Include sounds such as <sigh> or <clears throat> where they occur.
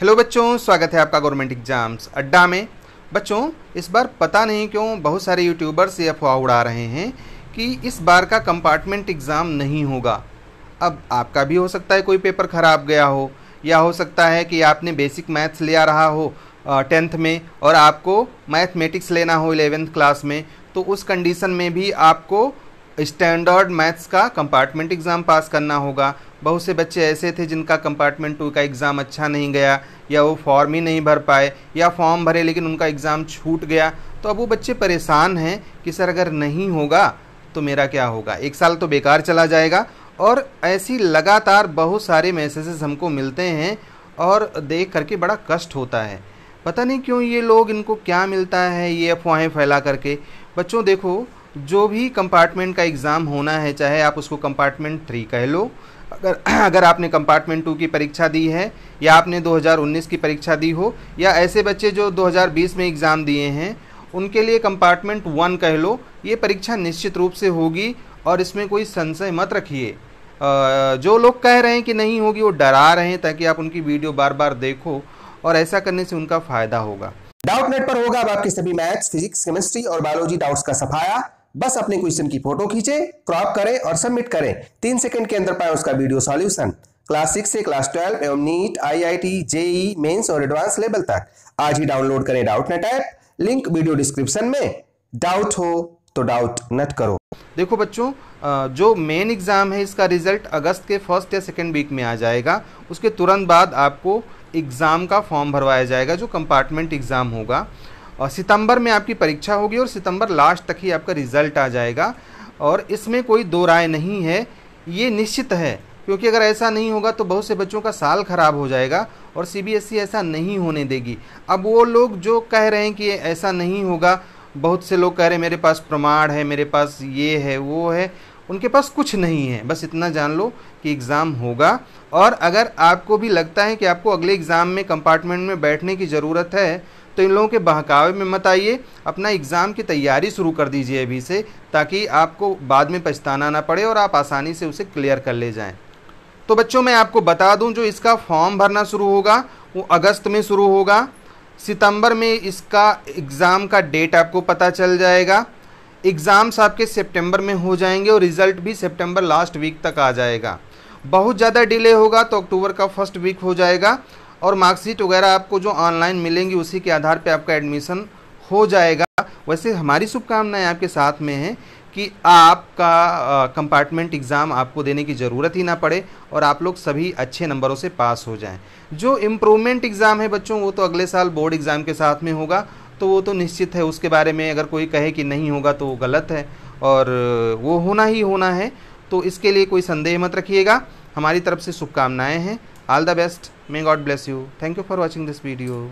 hello बच्चों स्वागत है आपका गवर्नमेंट एग्जाम्स अड्डा में बच्चों इस बार पता नहीं क्यों बहुत सारे यूट्यूबर्स ये अफवाह उड़ा रहे हैं कि इस बार का कंपार्टमेंट एग्ज़ाम नहीं होगा अब आपका भी हो सकता है कोई पेपर ख़राब गया हो या हो सकता है कि आपने बेसिक मैथ्स लिया रहा हो टेंथ में और आपको मैथमेटिक्स लेना हो इलेवेंथ क्लास में तो उस कंडीशन में भी आपको स्टैंडर्ड मैथ्स का कंपार्टमेंट एग्ज़ाम पास करना होगा बहुत से बच्चे ऐसे थे जिनका कंपार्टमेंट टू का एग्ज़ाम अच्छा नहीं गया या वो फॉर्म ही नहीं भर पाए या फॉर्म भरे लेकिन उनका एग्ज़ाम छूट गया तो अब वो बच्चे परेशान हैं कि सर अगर नहीं होगा तो मेरा क्या होगा एक साल तो बेकार चला जाएगा और ऐसी लगातार बहुत सारे मैसेजेस हमको मिलते हैं और देख करके बड़ा कष्ट होता है पता नहीं क्यों ये लोग इनको क्या मिलता है ये अफवाहें फैला करके बच्चों देखो जो भी कंपार्टमेंट का एग्ज़ाम होना है चाहे आप उसको कंपार्टमेंट थ्री कह लो अगर <clears throat> अगर आपने कंपार्टमेंट टू की परीक्षा दी है या आपने 2019 की परीक्षा दी हो या ऐसे बच्चे जो 2020 में एग्ज़ाम दिए हैं उनके लिए कंपार्टमेंट वन कह लो ये परीक्षा निश्चित रूप से होगी और इसमें कोई संशय मत रखिए जो लोग कह रहे हैं कि नहीं होगी वो डरा रहे हैं ताकि आप उनकी वीडियो बार बार देखो और ऐसा करने से उनका फ़ायदा होगा डाउट नेट पर होगा अब आपके सभी मैथ्स फिजिक्स केमिस्ट्री और बायोलॉजी डाउट्स का सफाया बस अपने क्वेश्चन की फोटो खींचे क्रॉप करें और सबमिट करें तीन सेकंड के अंदर पाए उसका वीडियो सॉल्यूशन क्लास सिक्स से क्लास ट्वेल्व एवं नीट आईआईटी जेई मेंस और एडवांस लेवल तक आज ही डाउनलोड करें Doubtnut app link video description में डाउट हो तो डाउट नेट करो देखो बच्चों जो मेन एग्ज़ाम है इसका रिजल्ट अगस्त के फर्स्ट या सेकेंड वीक में आ जाएगा उसके तुरंत बाद आपको एग्ज़ाम का फॉर्म भरवाया जाएगा जो कंपार्टमेंट एग्ज़ाम होगा और सितंबर में आपकी परीक्षा होगी और सितंबर लास्ट तक ही आपका रिज़ल्ट आ जाएगा और इसमें कोई दो राय नहीं है ये निश्चित है क्योंकि अगर ऐसा नहीं होगा तो बहुत से बच्चों का साल ख़राब हो जाएगा और सीबीएसई e ऐसा नहीं होने देगी अब वो लोग जो कह रहे हैं कि ऐसा नहीं होगा बहुत से लोग कह रहे हैं मेरे पास प्रमाण है मेरे पास ये है वो है उनके पास कुछ नहीं है बस इतना जान लो कि एग्ज़ाम होगा और अगर आपको भी लगता है कि आपको अगले एग्ज़ाम में कंपार्टमेंट में बैठने की ज़रूरत है तो इन लोगों के बहकावे में मत आइए अपना एग्ज़ाम की तैयारी शुरू कर दीजिए अभी से ताकि आपको बाद में पछताना ना पड़े और आप आसानी से उसे क्लियर कर ले जाएँ तो बच्चों मैं आपको बता दूं जो इसका फॉर्म भरना शुरू होगा वो अगस्त में शुरू होगा सितंबर में इसका एग्ज़ाम का डेट आपको पता चल जाएगा एग्ज़ाम्स आपके सितंबर में हो जाएंगे और रिज़ल्ट भी सितंबर लास्ट वीक तक आ जाएगा बहुत ज़्यादा डिले होगा तो अक्टूबर का फर्स्ट वीक हो जाएगा और मार्कशीट वगैरह आपको जो ऑनलाइन मिलेंगी उसी के आधार पर आपका एडमिशन हो जाएगा वैसे हमारी शुभकामनाएँ आपके साथ में हैं कि आपका कंपार्टमेंट एग्ज़ाम आपको देने की ज़रूरत ही ना पड़े और आप लोग सभी अच्छे नंबरों से पास हो जाएं जो इम्प्रूवमेंट एग्ज़ाम है बच्चों वो तो अगले साल बोर्ड एग्ज़ाम के साथ में होगा तो वो तो निश्चित है उसके बारे में अगर कोई कहे कि नहीं होगा तो वो गलत है और वो होना ही होना है तो इसके लिए कोई संदेह मत रखिएगा हमारी तरफ से शुभकामनाएँ हैं all the best may god bless you thank you for watching this video